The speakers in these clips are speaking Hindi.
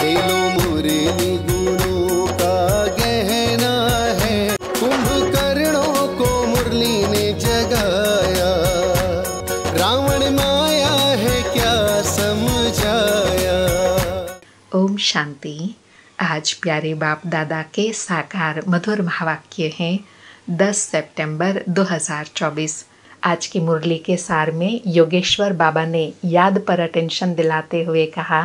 क्या शांति आज प्यारे बाप दादा के साकार मधुर महावाक्य हैं 10 सितंबर 2024 आज की मुरली के सार में योगेश्वर बाबा ने याद पर अटेंशन दिलाते हुए कहा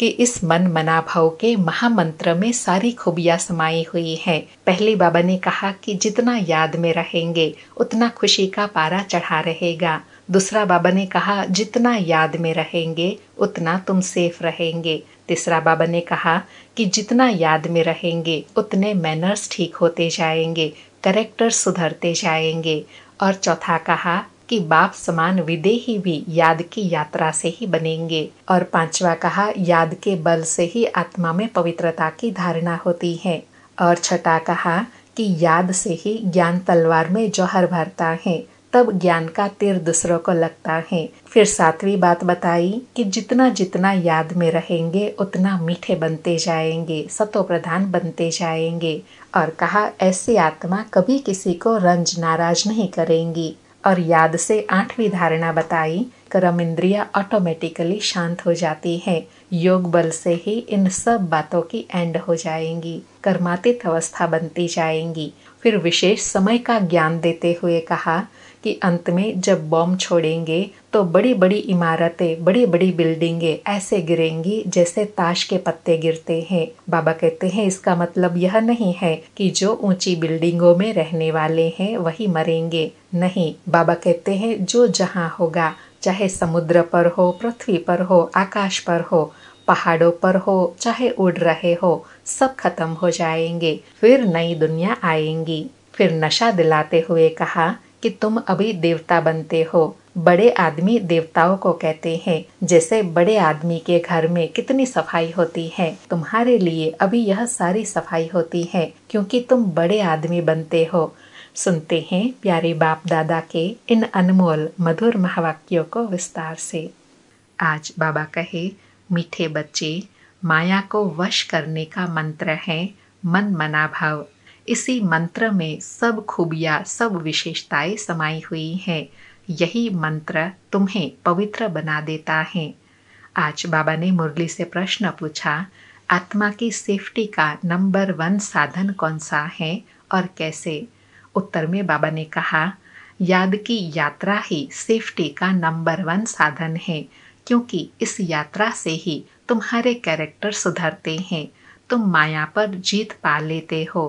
के इस मन मना भाव के महामंत्र में सारी खूबियां समाई हुई हैं। पहले बाबा ने कहा कि जितना याद में रहेंगे उतना खुशी का पारा चढ़ा रहेगा दूसरा बाबा ने कहा जितना याद में रहेंगे उतना तुम सेफ रहेंगे तीसरा बाबा ने कहा कि जितना याद में रहेंगे उतने मैनर्स ठीक होते जाएंगे करेक्टर सुधरते जाएंगे और चौथा कहा कि बाप समान विदेही भी याद की यात्रा से ही बनेंगे और पांचवा कहा याद के बल से ही आत्मा में पवित्रता की धारणा होती है और छठा कहा कि याद से ही ज्ञान तलवार में जौहर भरता है तब ज्ञान का तीर दूसरों को लगता है फिर सातवीं बात बताई कि जितना जितना याद में रहेंगे उतना मीठे बनते जाएंगे सतो प्रधान बनते जाएंगे और कहा ऐसी आत्मा कभी किसी को रंज नाराज नहीं करेंगी और याद से आठवीं धारणा बताई कर्म इंद्रिया ऑटोमेटिकली शांत हो जाती है योग बल से ही इन सब बातों की एंड हो जाएंगी कर्मातीत अवस्था बनती जाएंगी फिर विशेष समय का ज्ञान देते हुए कहा कि अंत में जब बॉम्ब छोड़ेंगे तो बड़ी बड़ी इमारतें बड़ी बड़ी बिल्डिंगें ऐसे गिरेंगी जैसे ताश के पत्ते गिरते हैं बाबा कहते हैं इसका मतलब यह नहीं है कि जो ऊंची बिल्डिंगों में रहने वाले हैं वही मरेंगे नहीं बाबा कहते हैं जो जहाँ होगा चाहे समुद्र पर हो पृथ्वी पर हो आकाश पर हो पहाड़ों पर हो चाहे उड़ रहे हो सब खत्म हो जाएंगे फिर नई दुनिया आएंगी फिर नशा दिलाते हुए कहा कि तुम अभी देवता बनते हो बड़े आदमी देवताओं को कहते हैं जैसे बड़े आदमी के घर में कितनी सफाई होती है तुम्हारे लिए अभी यह सारी सफाई होती है क्योंकि तुम बड़े आदमी बनते हो सुनते हैं प्यारे बाप दादा के इन अनमोल मधुर महावाक्यों को विस्तार से आज बाबा कहे मीठे बच्चे माया को वश करने का मंत्र है मन मना भाव इसी मंत्र में सब खूबियाँ सब विशेषताएं समाई हुई हैं यही मंत्र तुम्हें पवित्र बना देता है आज बाबा ने मुरली से प्रश्न पूछा आत्मा की सेफ्टी का नंबर वन साधन कौन सा है और कैसे उत्तर में बाबा ने कहा याद की यात्रा ही सेफ्टी का नंबर वन साधन है क्योंकि इस यात्रा से ही तुम्हारे कैरेक्टर सुधरते हैं तुम माया पर जीत पा लेते हो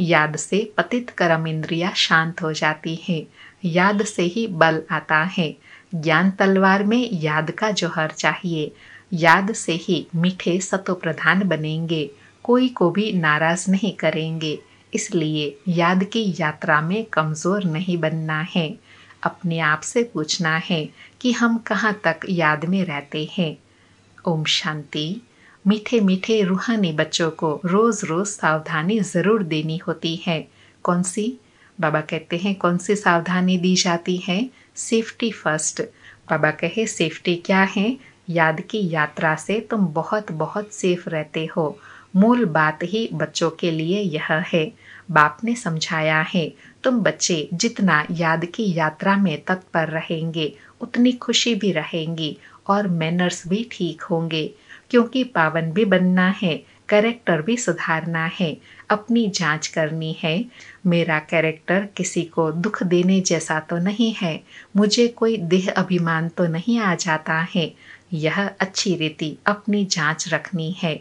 याद से पतित कर्म इंद्रिया शांत हो जाती है याद से ही बल आता है ज्ञान तलवार में याद का जौहर चाहिए याद से ही मीठे सतो प्रधान बनेंगे कोई को भी नाराज नहीं करेंगे इसलिए याद की यात्रा में कमज़ोर नहीं बनना है अपने आप से पूछना है कि हम कहाँ तक याद में रहते हैं ओम शांति मीठे मीठे रूहानी बच्चों को रोज रोज सावधानी जरूर देनी होती है कौन सी बाबा कहते हैं कौन सी सावधानी दी जाती है सेफ्टी फर्स्ट बाबा कहे सेफ्टी क्या है याद की यात्रा से तुम बहुत बहुत सेफ रहते हो मूल बात ही बच्चों के लिए यह है बाप ने समझाया है तुम बच्चे जितना याद की यात्रा में तत्पर रहेंगे उतनी खुशी भी रहेंगी और मैनर्स भी ठीक होंगे क्योंकि पावन भी बनना है कैरेक्टर भी सुधारना है अपनी जांच करनी है मेरा कैरेक्टर किसी को दुख देने जैसा तो नहीं है मुझे कोई देह अभिमान तो नहीं आ जाता है यह अच्छी रीति अपनी जांच रखनी है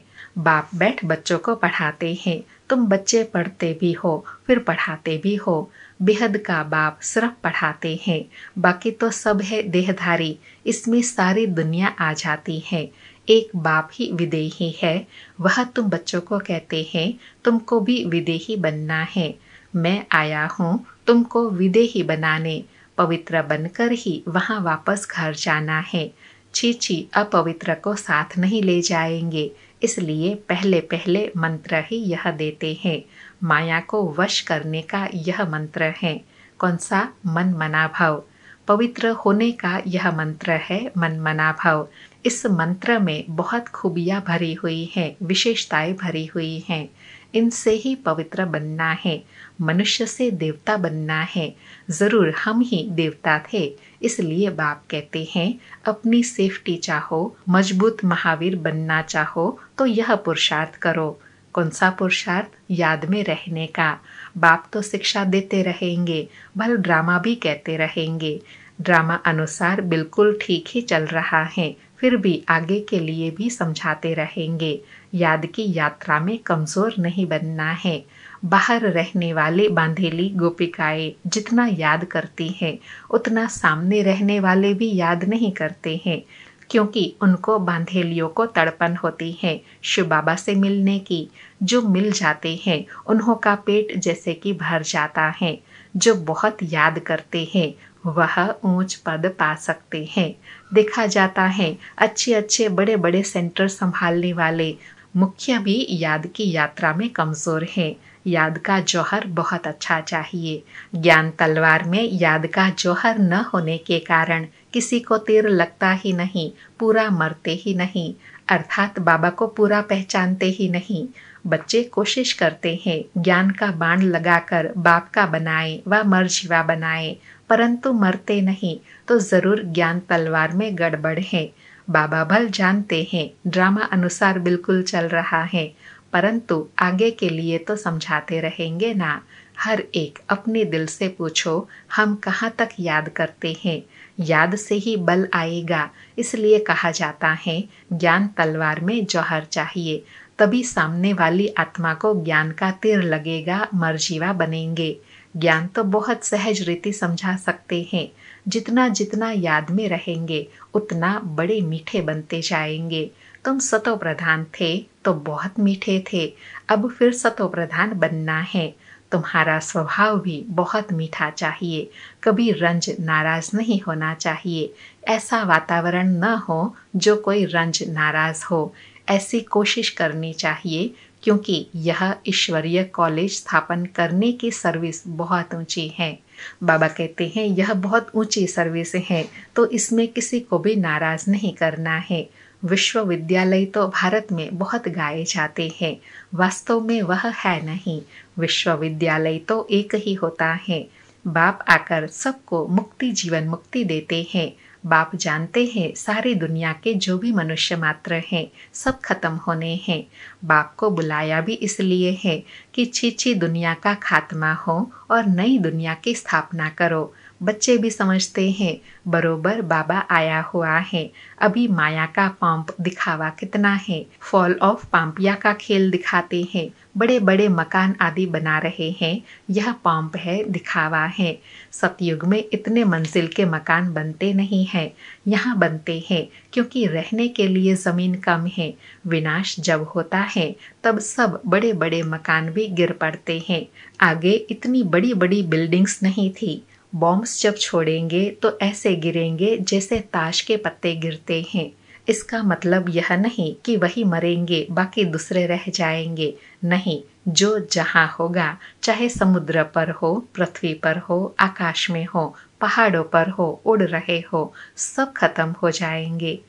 बाप बैठ बच्चों को पढ़ाते हैं तुम बच्चे पढ़ते भी हो फिर पढ़ाते भी हो बेहद का बाप सिर्फ पढ़ाते हैं बाकी तो सब है देहधारी इसमें सारी दुनिया आ जाती है एक बाप ही विदेही है वह तुम बच्चों को कहते हैं तुमको भी विदेही बनना है मैं आया हूँ तुमको विदेही बनाने पवित्र बनकर ही वहाँ वापस घर जाना है छी छी अपवित्र को साथ नहीं ले जाएंगे इसलिए पहले पहले मंत्र ही यह देते हैं माया को वश करने का यह मंत्र है कौन सा मन मना भाव पवित्र होने का यह मंत्र है मन मना भाव इस मंत्र में बहुत खूबियाँ भरी हुई हैं विशेषताएं भरी हुई हैं इनसे ही पवित्र बनना है मनुष्य से देवता बनना है ज़रूर हम ही देवता थे इसलिए बाप कहते हैं अपनी सेफ्टी चाहो मजबूत महावीर बनना चाहो तो यह पुरुषार्थ करो कौन सा पुरुषार्थ याद में रहने का बाप तो शिक्षा देते रहेंगे भल ड्रामा भी कहते रहेंगे ड्रामा अनुसार बिल्कुल ठीक ही चल रहा है फिर भी आगे के लिए भी समझाते रहेंगे याद की यात्रा में कमज़ोर नहीं बनना है बाहर रहने वाले बांधेली गोपिकाएं जितना याद करती हैं उतना सामने रहने वाले भी याद नहीं करते हैं क्योंकि उनको बांधेलियों को तड़पन होती है शिव बाबा से मिलने की जो मिल जाते हैं उन्हों का पेट जैसे कि भर जाता है जो बहुत याद करते हैं वह ऊंच पद पा सकते हैं देखा जाता है अच्छे अच्छे बड़े बड़े सेंटर संभालने वाले मुख्य भी याद की यात्रा में कमज़ोर हैं याद का जौहर बहुत अच्छा चाहिए ज्ञान तलवार में याद का जौहर न होने के कारण किसी को तीर लगता ही नहीं पूरा मरते ही नहीं अर्थात बाबा को पूरा पहचानते ही नहीं बच्चे कोशिश करते हैं ज्ञान का बाण लगाकर बाप का बनाए व मरशिवा बनाए परंतु मरते नहीं तो ज़रूर ज्ञान तलवार में गड़बड़ है बाबा भल जानते हैं ड्रामा अनुसार बिल्कुल चल रहा है परंतु आगे के लिए तो समझाते रहेंगे ना हर एक अपने दिल से पूछो हम कहाँ तक याद करते हैं याद से ही बल आएगा इसलिए कहा जाता है ज्ञान तलवार में जौहर चाहिए तभी सामने वाली आत्मा को ज्ञान का तीर लगेगा मरजीवा बनेंगे ज्ञान तो बहुत सहज रीति समझा सकते हैं जितना जितना याद में रहेंगे उतना बड़े मीठे बनते जाएंगे तुम सतो प्रधान थे तो बहुत मीठे थे अब फिर सतो प्रधान बनना है तुम्हारा स्वभाव भी बहुत मीठा चाहिए कभी रंज नाराज नहीं होना चाहिए ऐसा वातावरण न हो जो कोई रंज नाराज हो ऐसी कोशिश करनी चाहिए क्योंकि यह ईश्वरीय कॉलेज स्थापन करने की सर्विस बहुत ऊंची है बाबा कहते हैं यह बहुत ऊंची सर्विस है तो इसमें किसी को भी नाराज नहीं करना है विश्वविद्यालय तो भारत में बहुत गाए जाते हैं वास्तव में वह है नहीं विश्वविद्यालय तो एक ही होता है बाप आकर सबको मुक्ति जीवन मुक्ति देते हैं बाप जानते हैं सारी दुनिया के जो भी मनुष्य मात्र हैं सब खत्म होने हैं बाप को बुलाया भी इसलिए है कि छीछी दुनिया का खात्मा हो और नई दुनिया की स्थापना करो बच्चे भी समझते हैं बरोबर बाबा आया हुआ है अभी माया का पंप दिखावा कितना है फॉल ऑफ पाम्पिया का खेल दिखाते हैं बड़े बड़े मकान आदि बना रहे हैं यह पॉम्प है दिखावा है सतयुग में इतने मंजिल के मकान बनते नहीं हैं यहाँ बनते हैं क्योंकि रहने के लिए ज़मीन कम है विनाश जब होता है तब सब बड़े बड़े मकान भी गिर पड़ते हैं आगे इतनी बड़ी बड़ी बिल्डिंग्स नहीं थी बॉम्ब्स जब छोड़ेंगे तो ऐसे गिरेंगे जैसे ताश के पत्ते गिरते हैं इसका मतलब यह नहीं कि वही मरेंगे बाकी दूसरे रह जाएंगे नहीं जो जहाँ होगा चाहे समुद्र पर हो पृथ्वी पर हो आकाश में हो पहाड़ों पर हो उड़ रहे हो सब खत्म हो जाएंगे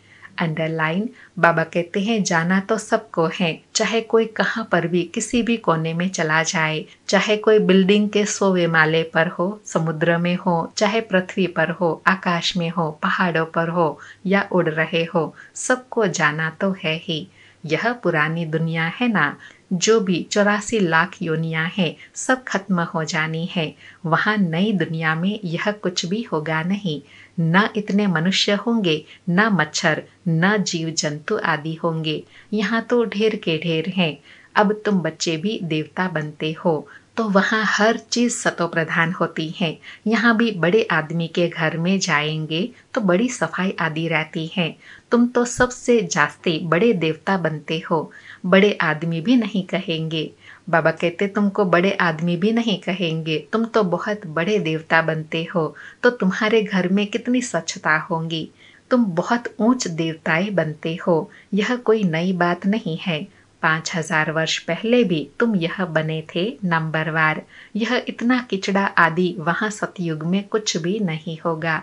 अंडरलाइन बाबा कहते हैं जाना तो सबको है चाहे कोई कहाँ पर भी किसी भी कोने में चला जाए चाहे कोई बिल्डिंग के सोवे माले पर हो समुद्र में हो चाहे पृथ्वी पर हो आकाश में हो पहाड़ों पर हो या उड़ रहे हो सबको जाना तो है ही यह पुरानी दुनिया है ना जो भी चौरासी लाख योनिया है सब खत्म हो जानी है वहाँ नई दुनिया में यह कुछ भी होगा नहीं न इतने मनुष्य होंगे न मच्छर न जीव जंतु आदि होंगे यहाँ तो ढेर के ढेर हैं अब तुम बच्चे भी देवता बनते हो तो वहाँ हर चीज सतो प्रधान होती है यहाँ भी बड़े आदमी के घर में जाएंगे तो बड़ी सफाई आदि रहती है तुम तो सबसे जास्ती बड़े देवता बनते हो बड़े आदमी भी नहीं कहेंगे बाबा कहते तुमको बड़े आदमी भी नहीं कहेंगे तुम तो बहुत बड़े देवता बनते हो तो तुम्हारे घर में कितनी स्वच्छता होंगी तुम बहुत ऊंच देवताएं बनते हो यह कोई नई बात नहीं है पाँच हजार वर्ष पहले भी तुम यह बने थे नंबरवार यह इतना किचड़ा आदि वहाँ सतयुग में कुछ भी नहीं होगा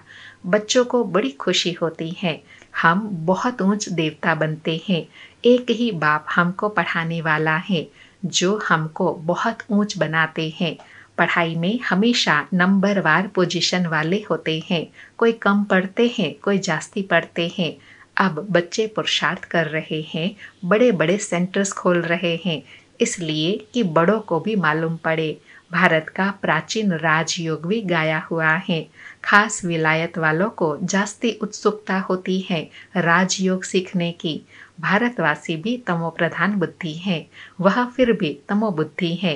बच्चों को बड़ी खुशी होती है हम बहुत ऊंच देवता बनते हैं एक ही बाप हमको पढ़ाने वाला है जो हमको बहुत ऊंच बनाते हैं पढ़ाई में हमेशा नंबरवार पोजीशन वाले होते हैं कोई कम पढ़ते हैं कोई जास्ती पढ़ते हैं अब बच्चे पुरुषार्थ कर रहे हैं बड़े बड़े सेंटर्स खोल रहे हैं इसलिए कि बड़ों को भी मालूम पड़े भारत का प्राचीन राजयोग भी गाया हुआ है खास विलायत वालों को जास्ती उत्सुकता होती है राजयोग सीखने की भारतवासी भी तमो प्रधान बुद्धि है वह फिर भी तमो बुद्धि है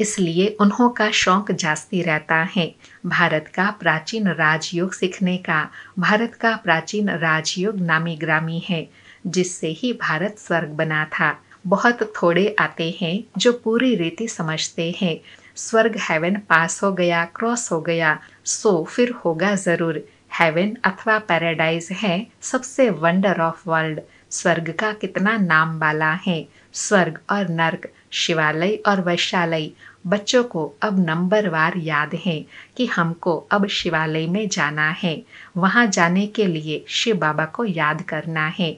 इसलिए उन्हों का शौक जास्ती रहता है भारत का प्राचीन राजयोग सीखने का भारत का प्राचीन राजयोग नामी ग्रामी है जिससे ही भारत स्वर्ग बना था बहुत थोड़े आते हैं जो पूरी रीति समझते हैं स्वर्ग हेवन पास हो गया क्रॉस हो गया सो फिर होगा जरूर हेवन अथवा पैराडाइज है सबसे वंडर ऑफ वर्ल्ड स्वर्ग का कितना नाम वाला है स्वर्ग और नर्क शिवालय और वैशालय बच्चों को अब नंबर वार याद है कि हमको अब शिवालय में जाना है वहाँ जाने के लिए शिव बाबा को याद करना है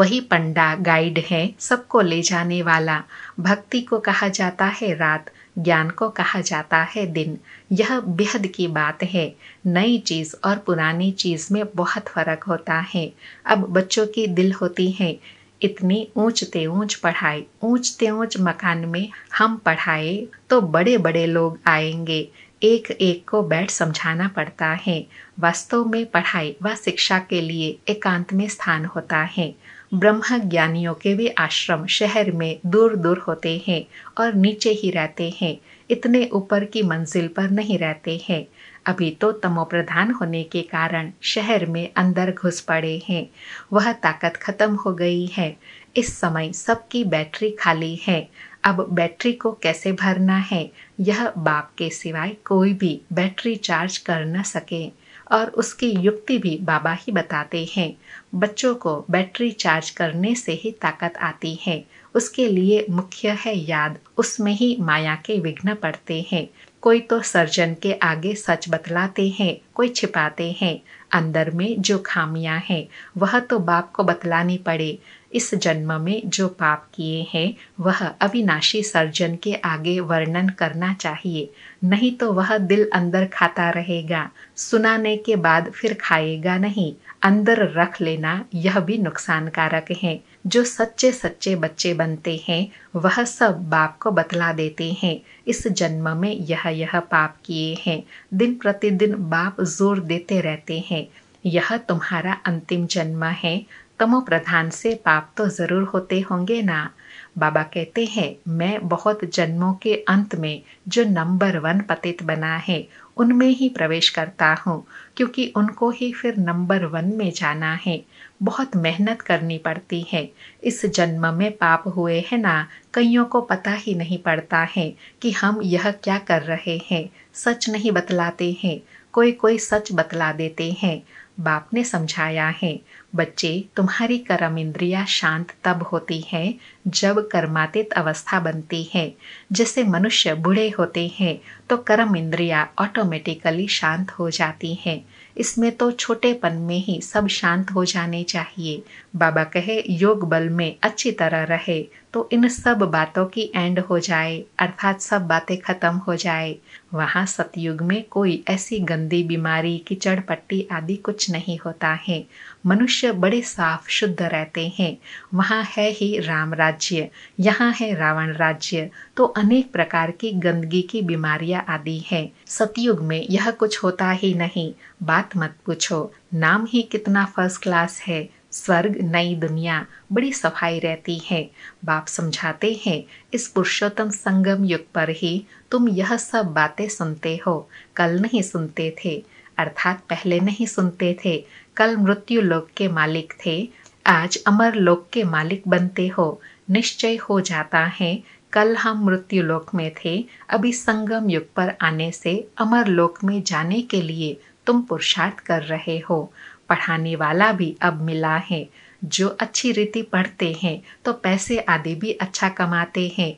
वही पंडा गाइड है सबको ले जाने वाला भक्ति को कहा जाता है रात ज्ञान को कहा जाता है दिन यह बेहद की बात है नई चीज़ और पुरानी चीज़ में बहुत फ़र्क होता है अब बच्चों की दिल होती है इतनी ऊंचते ऊंच पढ़ाई ऊंचते ऊंच मकान में हम पढ़ाए तो बड़े बड़े लोग आएंगे एक एक को बैठ समझाना पड़ता है वास्तव में पढ़ाई व शिक्षा के लिए एकांत में स्थान होता है ब्रह्म ज्ञानियों के भी आश्रम शहर में दूर दूर होते हैं और नीचे ही रहते हैं इतने ऊपर की मंजिल पर नहीं रहते हैं अभी तो तमोप्रधान होने के कारण शहर में अंदर घुस पड़े हैं वह ताकत खत्म हो गई है इस समय सबकी बैटरी खाली है अब बैटरी को कैसे भरना है यह बाप के सिवाय कोई भी बैटरी चार्ज कर न सके और उसकी युक्ति भी बाबा ही बताते हैं बच्चों को बैटरी चार्ज करने से ही ताकत आती है उसके लिए मुख्य है याद उसमें ही माया के विघ्न पड़ते हैं कोई तो सर्जन के आगे सच बतलाते हैं कोई छिपाते हैं अंदर में जो खामियां हैं वह तो बाप को बतलानी पड़े इस जन्म में जो पाप किए हैं वह अविनाशी सर्जन के आगे वर्णन करना चाहिए नहीं तो वह दिल अंदर खाता रहेगा सुनाने के बाद फिर खाएगा नहीं अंदर रख लेना यह भी नुकसानकारक है जो सच्चे सच्चे बच्चे बनते हैं वह सब बाप को बतला देते हैं इस जन्म में यह यह पाप किए हैं दिन प्रतिदिन बाप जोर देते रहते हैं यह तुम्हारा अंतिम जन्म है तमो प्रधान से पाप तो ज़रूर होते होंगे ना बाबा कहते हैं मैं बहुत जन्मों के अंत में जो नंबर वन पतित बना है उनमें ही प्रवेश करता हूँ क्योंकि उनको ही फिर नंबर वन में जाना है बहुत मेहनत करनी पड़ती है इस जन्म में पाप हुए हैं ना कईयों को पता ही नहीं पड़ता है कि हम यह क्या कर रहे हैं सच नहीं बतलाते हैं कोई कोई सच बतला देते हैं बाप ने समझाया है बच्चे तुम्हारी कर्म इंद्रिया शांत तब होती हैं जब कर्मातीत अवस्था बनती है जैसे मनुष्य बूढ़े होते हैं तो कर्म इंद्रिया ऑटोमेटिकली शांत हो जाती हैं इसमें तो छोटेपन में ही सब शांत हो जाने चाहिए बाबा कहे योग बल में अच्छी तरह रहे तो इन सब बातों की एंड हो जाए अर्थात सब बातें खत्म हो जाए वहाँ सतयुग में कोई ऐसी गंदी बीमारी कीचड़ पट्टी आदि कुछ नहीं होता है मनुष्य बड़े साफ शुद्ध रहते हैं वहाँ है ही राम राज्य यहाँ है रावण राज्य तो अनेक प्रकार की गंदगी की बीमारियाँ आदि हैं सतयुग में यह कुछ होता ही नहीं बात मत पूछो नाम ही कितना फर्स्ट क्लास है स्वर्ग नई दुनिया बड़ी सफाई रहती है बाप समझाते हैं इस पुरुषोत्तम संगम युग पर ही तुम यह सब बातें सुनते हो कल नहीं सुनते थे अर्थात पहले नहीं सुनते थे कल मृत्यु लोक के मालिक थे आज अमर लोक के मालिक बनते हो निश्चय हो जाता है कल हम मृत्यु लोक में थे अभी संगम युग पर आने से अमर लोक में जाने के लिए तुम पुरुषार्थ कर रहे हो पढ़ाने वाला भी अब मिला है जो अच्छी रीति पढ़ते हैं तो पैसे आदि भी अच्छा कमाते हैं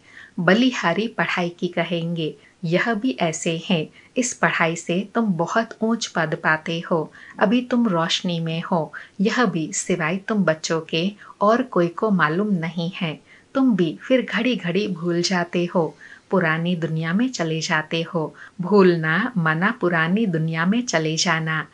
बलिहारी पढ़ाई की कहेंगे यह भी ऐसे हैं इस पढ़ाई से तुम बहुत ऊंच पद पाते हो अभी तुम रोशनी में हो यह भी सिवाय तुम बच्चों के और कोई को मालूम नहीं है तुम भी फिर घड़ी घड़ी भूल जाते हो पुरानी दुनिया में चले जाते हो भूलना मना पुरानी दुनिया में चले जाना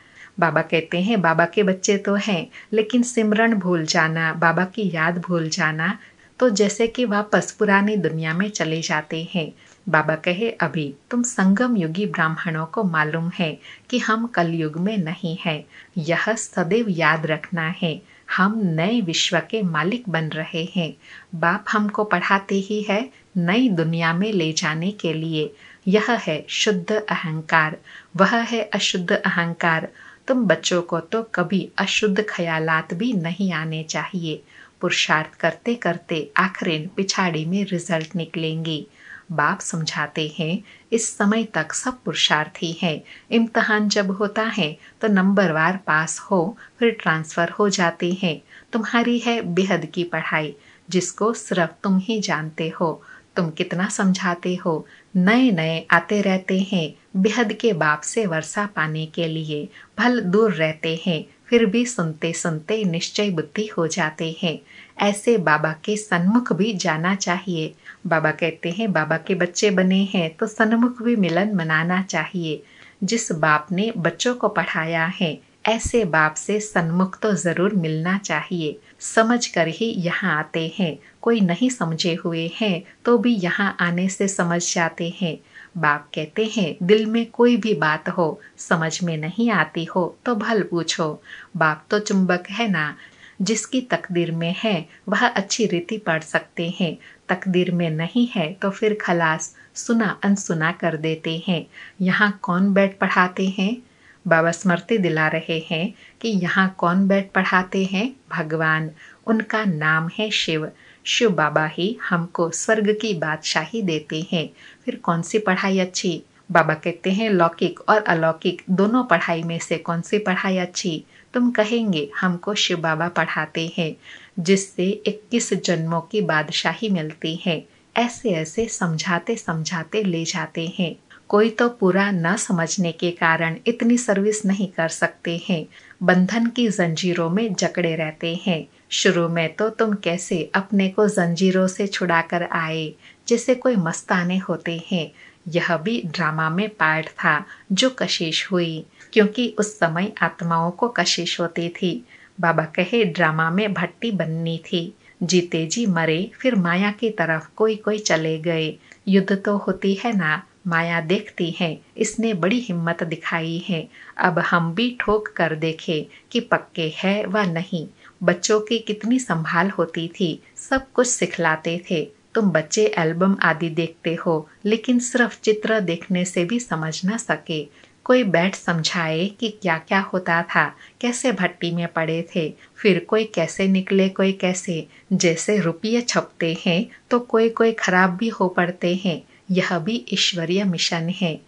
बाबा कहते हैं बाबा के बच्चे तो हैं लेकिन सिमरन भूल जाना बाबा की याद भूल जाना तो जैसे कि वापस पुरानी दुनिया में चले जाते हैं बाबा कहे अभी तुम संगम युगी ब्राह्मणों को मालूम है कि हम कलयुग में नहीं हैं यह सदैव याद रखना है हम नए विश्व के मालिक बन रहे हैं बाप हमको पढ़ाते ही है नई दुनिया में ले जाने के लिए यह है शुद्ध अहंकार वह है अशुद्ध अहंकार तुम बच्चों को तो कभी अशुद्ध ख्यालात भी नहीं आने चाहिए पुरुषार्थ करते करते आखिर पिछाड़ी में रिजल्ट निकलेंगे बाप समझाते हैं इस समय तक सब पुरुषार्थी हैं इम्तहान जब होता है तो नंबरवार पास हो फिर ट्रांसफ़र हो जाते हैं तुम्हारी है बेहद की पढ़ाई जिसको सिर्फ तुम ही जानते हो तुम कितना समझाते हो नए नए आते रहते हैं बेहद के बाप से वर्षा पाने के लिए भल दूर रहते हैं फिर भी सुनते सुनते निश्चय बुद्धि हो जाते हैं ऐसे बाबा के सन्मुख भी जाना चाहिए बाबा कहते हैं बाबा के बच्चे बने हैं तो सन्मुख भी मिलन मनाना चाहिए जिस बाप ने बच्चों को पढ़ाया है ऐसे बाप से सन्मुख तो ज़रूर मिलना चाहिए समझ कर ही यहाँ आते हैं कोई नहीं समझे हुए हैं तो भी यहाँ आने से समझ जाते हैं बाप कहते हैं दिल में कोई भी बात हो समझ में नहीं आती हो तो भल पूछो बाप तो चुंबक है ना जिसकी तकदीर में है वह अच्छी रीति पढ़ सकते हैं तकदीर में नहीं है तो फिर खलास सुना अनसुना कर देते हैं यहाँ कौन बैठ पढ़ाते हैं बाबा स्मृति दिला रहे हैं कि यहाँ कौन बैठ पढ़ाते हैं भगवान उनका नाम है शिव शिव बाबा ही हमको स्वर्ग की बादशाही देते हैं फिर कौन सी पढ़ाई अच्छी बाबा कहते हैं लौकिक और अलौकिक दोनों पढ़ाई में से कौन सी पढ़ाई अच्छी तुम कहेंगे हमको शिव बाबा पढ़ाते हैं जिससे 21 जन्मों की बादशाही मिलती है ऐसे ऐसे समझाते समझाते ले जाते हैं कोई तो पूरा न समझने के कारण इतनी सर्विस नहीं कर सकते हैं बंधन की जंजीरों में जकड़े रहते हैं शुरू में तो तुम कैसे अपने को जंजीरों से छुड़ा कर आए जैसे कोई मस्ताने होते हैं यह भी ड्रामा में पार्ट था जो कशिश हुई क्योंकि उस समय आत्माओं को कशिश होती थी बाबा कहे ड्रामा में भट्टी बननी थी जीते जी मरे फिर माया की तरफ कोई कोई चले गए युद्ध तो होती है ना माया देखती है इसने बड़ी हिम्मत दिखाई है अब हम भी ठोक कर देखे कि पक्के है व नहीं बच्चों की कितनी संभाल होती थी सब कुछ सिखलाते थे तुम बच्चे एल्बम आदि देखते हो लेकिन सिर्फ चित्र देखने से भी समझ ना सके कोई बैठ समझाए कि क्या क्या होता था कैसे भट्टी में पड़े थे फिर कोई कैसे निकले कोई कैसे जैसे रुपये छपते हैं तो कोई कोई खराब भी हो पड़ते हैं यह भी ईश्वरीय मिशन है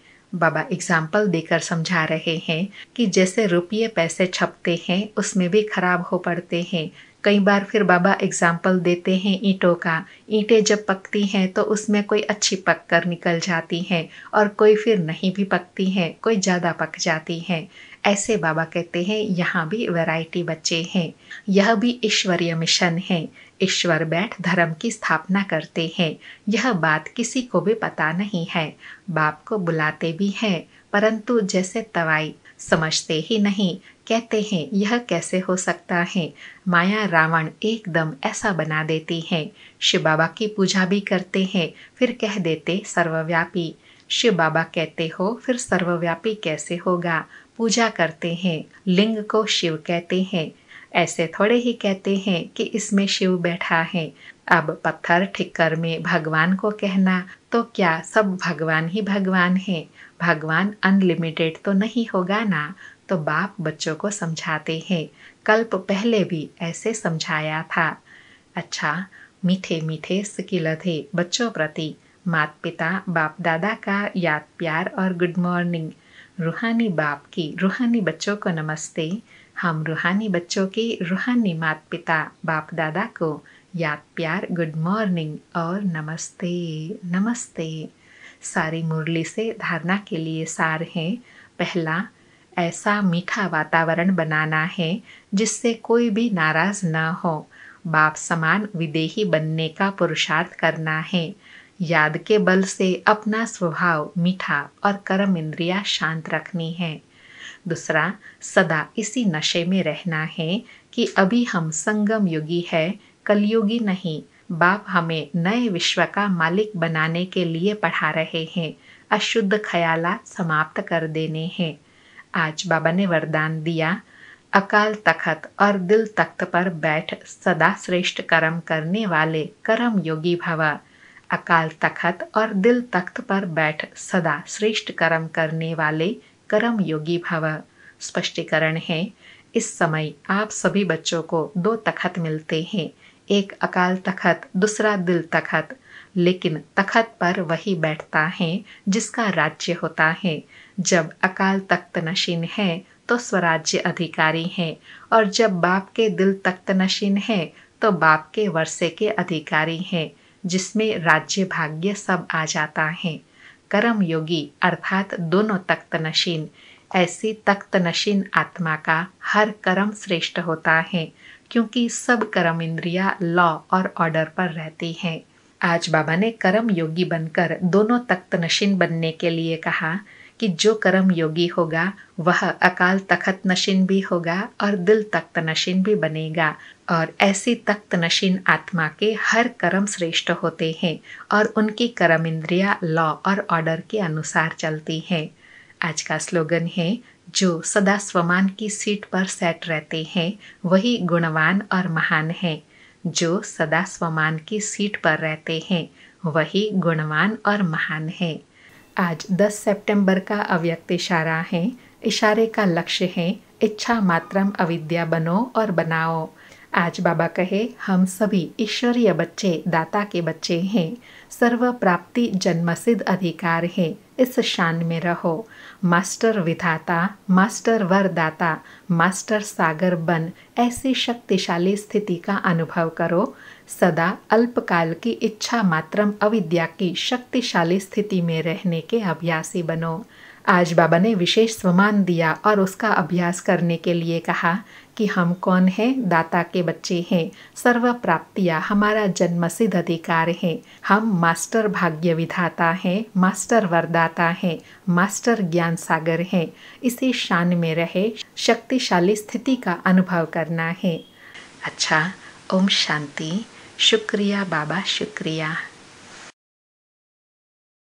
बाबा एग्जाम्पल देकर समझा रहे हैं कि जैसे रुपये पैसे छपते हैं उसमें भी खराब हो पड़ते हैं कई बार फिर बाबा एग्जाम्पल देते हैं ईंटों का ईंटें जब पकती हैं तो उसमें कोई अच्छी पक कर निकल जाती हैं और कोई फिर नहीं भी पकती हैं कोई ज़्यादा पक जाती हैं ऐसे बाबा कहते हैं यहाँ भी वैरायटी बच्चे हैं यह भी ईश्वरीय मिशन है ईश्वर बैठ धर्म की स्थापना करते हैं यह बात किसी को भी पता नहीं है बाप को बुलाते भी हैं परंतु जैसे तवाई समझते ही नहीं कहते हैं यह कैसे हो सकता है माया रावण एकदम ऐसा बना देती है शिव बाबा की पूजा भी करते हैं फिर कह देते सर्वव्यापी शिव बाबा कहते हो फिर सर्वव्यापी कैसे होगा पूजा करते हैं लिंग को शिव कहते हैं ऐसे थोड़े ही कहते हैं कि इसमें शिव बैठा है अब पत्थर ठिक्कर में भगवान को कहना तो क्या सब भगवान ही भगवान है भगवान अनलिमिटेड तो नहीं होगा ना तो बाप बच्चों को समझाते हैं कल्प पहले भी ऐसे समझाया था अच्छा मीठे मीठे सिकिल थे बच्चों प्रति मात पिता बाप दादा का याद प्यार और गुड मॉर्निंग रूहानी बाप की रूहानी बच्चों को नमस्ते हम रूहानी बच्चों की रूहानी मात पिता बाप दादा को याद प्यार गुड मॉर्निंग और नमस्ते नमस्ते सारी मुरली से धारणा के लिए सार हैं पहला ऐसा मीठा वातावरण बनाना है जिससे कोई भी नाराज ना हो बाप समान विदेही बनने का पुरुषार्थ करना है याद के बल से अपना स्वभाव मीठा और कर्म इंद्रिया शांत रखनी है दूसरा सदा इसी नशे में रहना है कि अभी हम संगम युगी है कलयुगी नहीं बाप हमें नए विश्व का मालिक बनाने के लिए पढ़ा रहे हैं अशुद्ध ख्याल समाप्त कर देने हैं आज बाबा ने वरदान दिया अकाल तखत और दिल तख्त पर बैठ सदा श्रेष्ठ कर्म करने वाले कर्म योगी भव अकाल तखत और दिल तख्त पर बैठ सदा श्रेष्ठ कर्म करने वाले कर्म योगी भव स्पष्टीकरण है इस समय आप सभी बच्चों को दो तखत मिलते हैं एक अकाल तखत दूसरा दिल तखत लेकिन तखत पर वही बैठता है जिसका राज्य होता है जब अकाल तख्त नशीन है तो स्वराज्य अधिकारी हैं और जब बाप के दिल तख्त नशीन है तो बाप के वर्षे के अधिकारी हैं जिसमें राज्य भाग्य सब आ जाता है कर्म योगी अर्थात दोनों तख्त नशीन ऐसी तख्त नशीन आत्मा का हर कर्म श्रेष्ठ होता है क्योंकि सब कर्म इंद्रिया लॉ और ऑर्डर पर रहती हैं आज बाबा ने कर्म योगी बनकर दोनों तख्त नशीन बनने के लिए कहा कि जो कर्म योगी होगा वह अकाल तख्त नशीन भी होगा और दिल तख्त नशीन भी बनेगा और ऐसी तख्त नशीन आत्मा के हर कर्म श्रेष्ठ होते हैं और उनकी कर्म इंद्रिया लॉ और ऑर्डर के अनुसार चलती हैं आज का स्लोगन है जो सदा स्वमान की सीट पर सेट रहते हैं वही गुणवान और महान हैं जो सदा स्वमान की सीट पर रहते हैं वही गुणवान और महान है आज 10 सितंबर का अव्यक्त इशारा है इशारे का लक्ष्य है इच्छा मात्रम अविद्या बनो और बनाओ आज बाबा कहे हम सभी ईश्वरीय बच्चे दाता के बच्चे हैं सर्व प्राप्ति जन्मसिद्ध अधिकार है इस शान में रहो मास्टर विधाता मास्टर वरदाता मास्टर सागर बन ऐसी शक्तिशाली स्थिति का अनुभव करो सदा अल्पकाल की इच्छा मात्रम अविद्या की शक्तिशाली स्थिति में रहने के अभ्यासी बनो आज बाबा ने विशेष सम्मान दिया और उसका अभ्यास करने के लिए कहा कि हम कौन हैं दाता के बच्चे हैं सर्व प्राप्तियाँ हमारा जन्म सिद्ध अधिकार है हम मास्टर भाग्य विधाता हैं मास्टर वरदाता हैं मास्टर ज्ञान सागर हैं इसी शान में रहे शक्तिशाली स्थिति का अनुभव करना है अच्छा ओम शांति शुक्रिया बाबा शुक्रिया